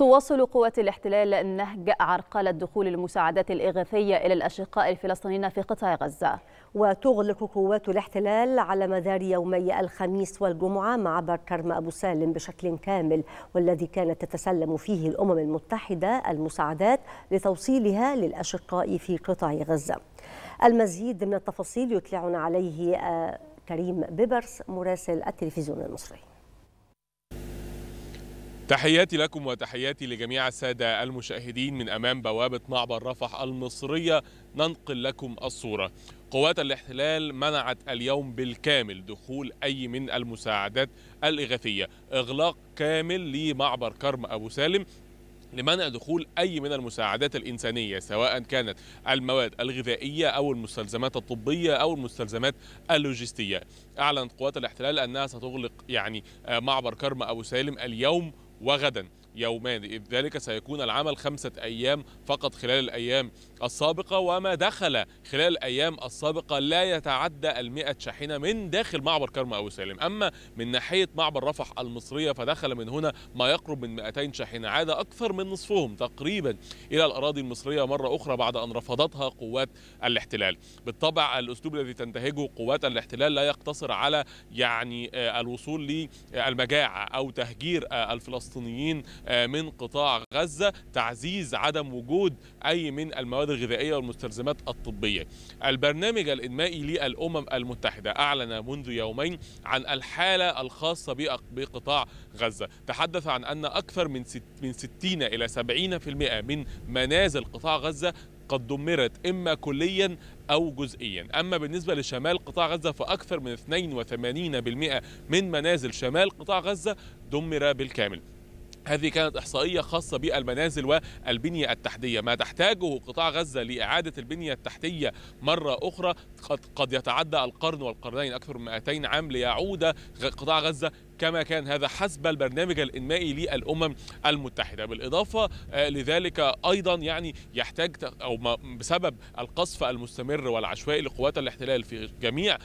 تواصل قوات الاحتلال نهج عرقلة دخول المساعدات الإغاثية إلى الأشقاء الفلسطينيين في قطاع غزة وتغلق قوات الاحتلال على مدار يومي الخميس والجمعة معبر كرم أبو سالم بشكل كامل والذي كانت تتسلم فيه الأمم المتحدة المساعدات لتوصيلها للأشقاء في قطاع غزة المزيد من التفاصيل يطلعنا عليه آه، كريم بيبرس مراسل التلفزيون المصري تحياتي لكم وتحياتي لجميع السادة المشاهدين من أمام بوابة معبر رفح المصرية ننقل لكم الصورة قوات الاحتلال منعت اليوم بالكامل دخول أي من المساعدات الإغاثية إغلاق كامل لمعبر كرم أبو سالم لمنع دخول أي من المساعدات الإنسانية سواء كانت المواد الغذائية أو المستلزمات الطبية أو المستلزمات اللوجستية أعلنت قوات الاحتلال أنها ستغلق يعني آه، معبر كرم أبو سالم اليوم وغدا يومان إذ ذلك سيكون العمل خمسة أيام فقط خلال الأيام السابقة وما دخل خلال الأيام السابقة لا يتعدى المئة شاحنة من داخل معبر كرم أبو سالم أما من ناحية معبر رفح المصرية فدخل من هنا ما يقرب من 200 شاحنة عاد أكثر من نصفهم تقريبا إلى الأراضي المصرية مرة أخرى بعد أن رفضتها قوات الاحتلال بالطبع الأسلوب الذي تنتهجه قوات الاحتلال لا يقتصر على يعني آه، الوصول للمجاعة أو تهجير آه، الفلسطينيين آه، من قطاع غزة تعزيز عدم وجود أي من المواد المواد الغذائيه والمستلزمات الطبيه. البرنامج الانمائي للامم المتحده اعلن منذ يومين عن الحاله الخاصه بقطاع غزه، تحدث عن ان اكثر من من 60 الى 70% من منازل قطاع غزه قد دمرت إما كليا أو جزئيا أما بالنسبة لشمال قطاع غزة فأكثر من 82% من منازل شمال قطاع غزة دمر بالكامل هذه كانت إحصائية خاصة بالمنازل والبنية التحتية ما تحتاجه قطاع غزة لإعادة البنية التحتية مرة أخرى قد, قد يتعدى القرن والقرنين أكثر من 200 عام ليعود قطاع غزة كما كان هذا حسب البرنامج الانمائي للامم المتحده بالاضافه آه، لذلك ايضا يعني يحتاج او بسبب القصف المستمر والعشوائي لقوات الاحتلال في جميع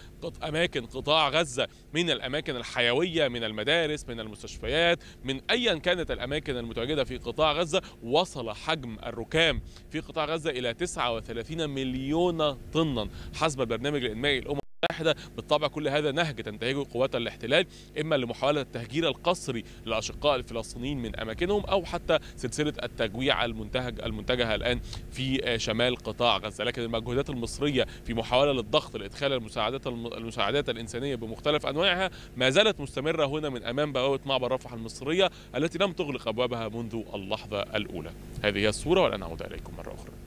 اماكن قطاع غزه من الاماكن الحيويه من المدارس من المستشفيات من ايا كانت الاماكن المتواجده في قطاع غزه وصل حجم الركام في قطاع غزه الى 39 مليون طنا حسب البرنامج الانمائي الامم المتحدة بالطبع كل هذا نهج تنتهجه قوات الاحتلال إما لمحاولة التهجير القسري للأشقاء الفلسطينيين من أماكنهم أو حتى سلسلة التجويع المنتهج المنتجهة الآن في آه، شمال قطاع غزة لكن المجهودات المصرية في محاولة للضغط لإدخال المساعدات المساعدات الإنسانية بمختلف أنواعها ما زالت مستمرة هنا من أمام بوابة معبر رفح المصرية التي لم تغلق أبوابها منذ اللحظة الأولى هذه هي الصورة ولن أعود إليكم مرة أخرى